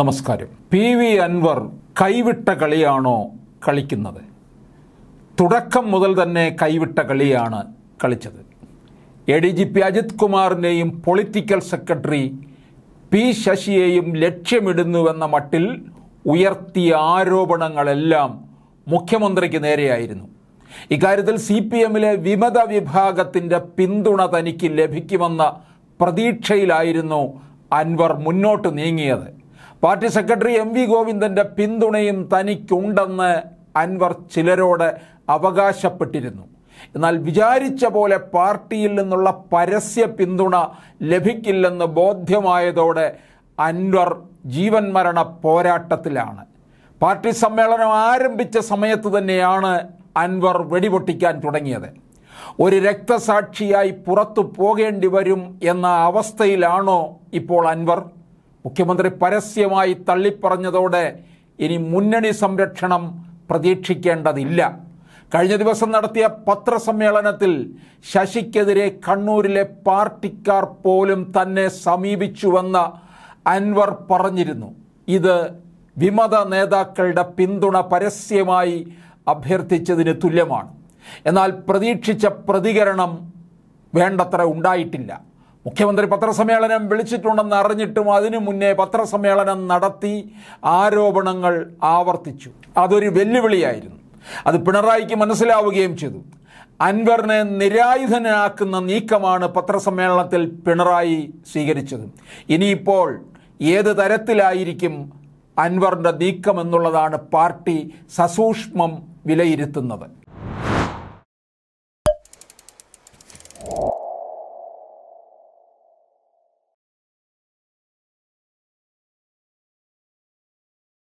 നമസ്കാരം P V Anwar കൈവിട്ട കളിയാണോ കളിക്കുന്നത് തുടക്കം മുതൽ തന്നെ കൈവിട്ട കളിയാണ് കളിച്ചത് A D G P Ajith കുമാറിനെയും പൊളിറ്റിക്കൽ സെക്രട്ടറി പി ശശിയെയും ലക്ഷ്യമിടുന്നുവെന്ന മട്ടിൽ ഉയർത്തിയ ആരോപണങ്ങളെല്ലാം മുഖ്യമന്ത്രിക്ക് നേരെയായിരുന്നു ഇക്കാര്യത്തിൽ സി പി എമ്മിലെ വിമത വിഭാഗത്തിൻ്റെ പിന്തുണ തനിക്ക് ലഭിക്കുമെന്ന പ്രതീക്ഷയിലായിരുന്നു അൻവർ മുന്നോട്ട് നീങ്ങിയത് പാർട്ടി സെക്രട്ടറി എം വി ഗോവിന്ദന്റെ പിന്തുണയും തനിക്കുണ്ടെന്ന് അൻവർ ചിലരോട് അവകാശപ്പെട്ടിരുന്നു എന്നാൽ വിചാരിച്ച പോലെ പാർട്ടിയിൽ നിന്നുള്ള പരസ്യ പിന്തുണ ലഭിക്കില്ലെന്ന് ബോധ്യമായതോടെ അൻവർ ജീവൻ മരണ പോരാട്ടത്തിലാണ് പാർട്ടി സമ്മേളനം ആരംഭിച്ച സമയത്ത് തന്നെയാണ് അൻവർ വെടിപൊട്ടിക്കാൻ തുടങ്ങിയത് ഒരു രക്തസാക്ഷിയായി പുറത്തു പോകേണ്ടി വരും എന്ന അവസ്ഥയിലാണോ ഇപ്പോൾ അൻവർ മുഖ്യമന്ത്രി പരസ്യമായി തള്ളിപ്പറഞ്ഞതോടെ ഇനി മുന്നണി സംരക്ഷണം പ്രതീക്ഷിക്കേണ്ടതില്ല കഴിഞ്ഞ ദിവസം നടത്തിയ പത്രസമ്മേളനത്തിൽ ശശിക്കെതിരെ കണ്ണൂരിലെ പാർട്ടിക്കാർ പോലും തന്നെ സമീപിച്ചുവെന്ന് അൻവർ പറഞ്ഞിരുന്നു ഇത് വിമത നേതാക്കളുടെ പിന്തുണ പരസ്യമായി അഭ്യർത്ഥിച്ചതിന് തുല്യമാണ് എന്നാൽ പ്രതീക്ഷിച്ച പ്രതികരണം വേണ്ടത്ര ഉണ്ടായിട്ടില്ല മുഖ്യമന്ത്രി പത്രസമ്മേളനം വിളിച്ചിട്ടുണ്ടെന്ന് അറിഞ്ഞിട്ടും അതിനു മുന്നേ പത്രസമ്മേളനം നടത്തി ആരോപണങ്ങൾ ആവർത്തിച്ചു അതൊരു വെല്ലുവിളിയായിരുന്നു അത് പിണറായിക്ക് മനസ്സിലാവുകയും ചെയ്തു അൻവറിനെ നിരായുധനാക്കുന്ന നീക്കമാണ് പത്രസമ്മേളനത്തിൽ പിണറായി സ്വീകരിച്ചത് ഇനിയിപ്പോൾ ഏത് തരത്തിലായിരിക്കും അൻവറിൻ്റെ നീക്കം എന്നുള്ളതാണ് പാർട്ടി സസൂക്ഷ്മം വിലയിരുത്തുന്നത്